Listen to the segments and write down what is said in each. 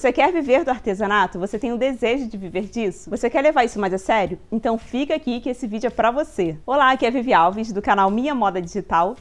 Você quer viver do artesanato? Você tem o desejo de viver disso? Você quer levar isso mais a sério? Então fica aqui que esse vídeo é para você. Olá, aqui é a Vivi Alves do canal Minha Moda Digital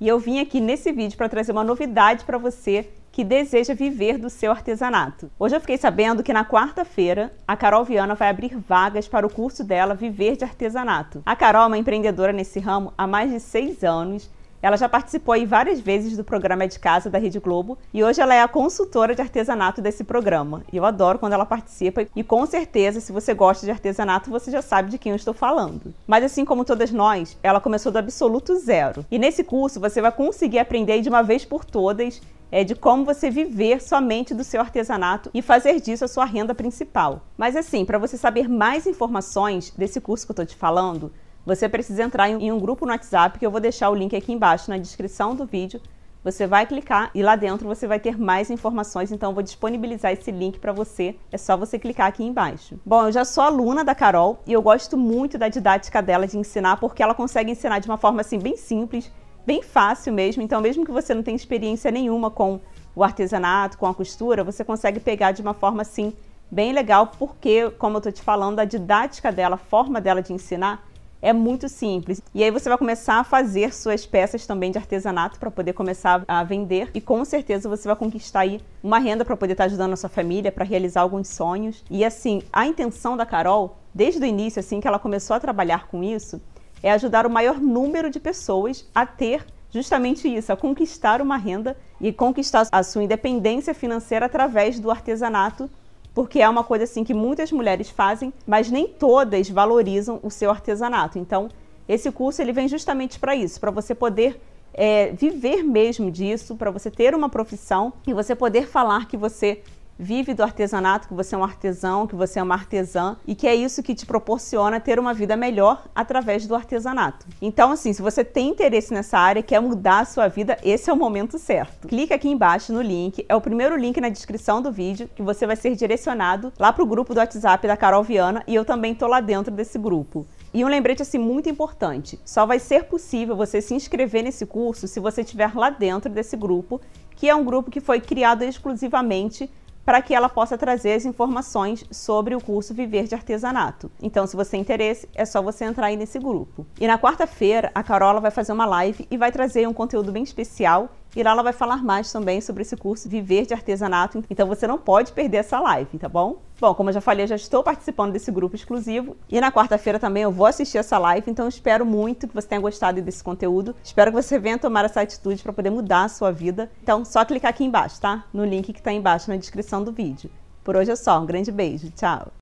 e eu vim aqui nesse vídeo para trazer uma novidade para você que deseja viver do seu artesanato. Hoje eu fiquei sabendo que na quarta-feira a Carol Viana vai abrir vagas para o curso dela Viver de Artesanato. A Carol é uma empreendedora nesse ramo há mais de seis anos ela já participou aí várias vezes do programa de Casa da Rede Globo e hoje ela é a consultora de artesanato desse programa. E eu adoro quando ela participa e com certeza, se você gosta de artesanato, você já sabe de quem eu estou falando. Mas assim como todas nós, ela começou do absoluto zero. E nesse curso você vai conseguir aprender de uma vez por todas é de como você viver somente do seu artesanato e fazer disso a sua renda principal. Mas assim, para você saber mais informações desse curso que eu estou te falando, você precisa entrar em um grupo no WhatsApp que eu vou deixar o link aqui embaixo na descrição do vídeo. Você vai clicar e lá dentro você vai ter mais informações, então eu vou disponibilizar esse link para você. É só você clicar aqui embaixo. Bom, eu já sou aluna da Carol e eu gosto muito da didática dela de ensinar, porque ela consegue ensinar de uma forma assim bem simples, bem fácil mesmo. Então, mesmo que você não tenha experiência nenhuma com o artesanato, com a costura, você consegue pegar de uma forma assim bem legal, porque como eu tô te falando, a didática dela, a forma dela de ensinar é muito simples. E aí você vai começar a fazer suas peças também de artesanato para poder começar a vender e com certeza você vai conquistar aí uma renda para poder estar tá ajudando a sua família, para realizar alguns sonhos. E assim, a intenção da Carol, desde o início assim que ela começou a trabalhar com isso, é ajudar o maior número de pessoas a ter justamente isso, a conquistar uma renda e conquistar a sua independência financeira através do artesanato porque é uma coisa assim que muitas mulheres fazem, mas nem todas valorizam o seu artesanato. Então, esse curso ele vem justamente para isso, para você poder é, viver mesmo disso, para você ter uma profissão e você poder falar que você vive do artesanato, que você é um artesão, que você é uma artesã e que é isso que te proporciona ter uma vida melhor através do artesanato. Então, assim, se você tem interesse nessa área, quer mudar a sua vida, esse é o momento certo. Clica aqui embaixo no link, é o primeiro link na descrição do vídeo que você vai ser direcionado lá para o grupo do WhatsApp da Carol Viana e eu também estou lá dentro desse grupo. E um lembrete assim muito importante: só vai ser possível você se inscrever nesse curso se você estiver lá dentro desse grupo, que é um grupo que foi criado exclusivamente para que ela possa trazer as informações sobre o curso Viver de Artesanato. Então, se você tem interesse, é só você entrar aí nesse grupo. E na quarta-feira, a Carola vai fazer uma live e vai trazer um conteúdo bem especial e lá ela vai falar mais também sobre esse curso Viver de Artesanato. Então você não pode perder essa live, tá bom? Bom, como eu já falei, eu já estou participando desse grupo exclusivo e na quarta-feira também eu vou assistir essa live, então espero muito que você tenha gostado desse conteúdo. Espero que você venha tomar essa atitude para poder mudar a sua vida. Então, só clicar aqui embaixo, tá? No link que está embaixo na descrição do vídeo. Por hoje é só, um grande beijo, tchau!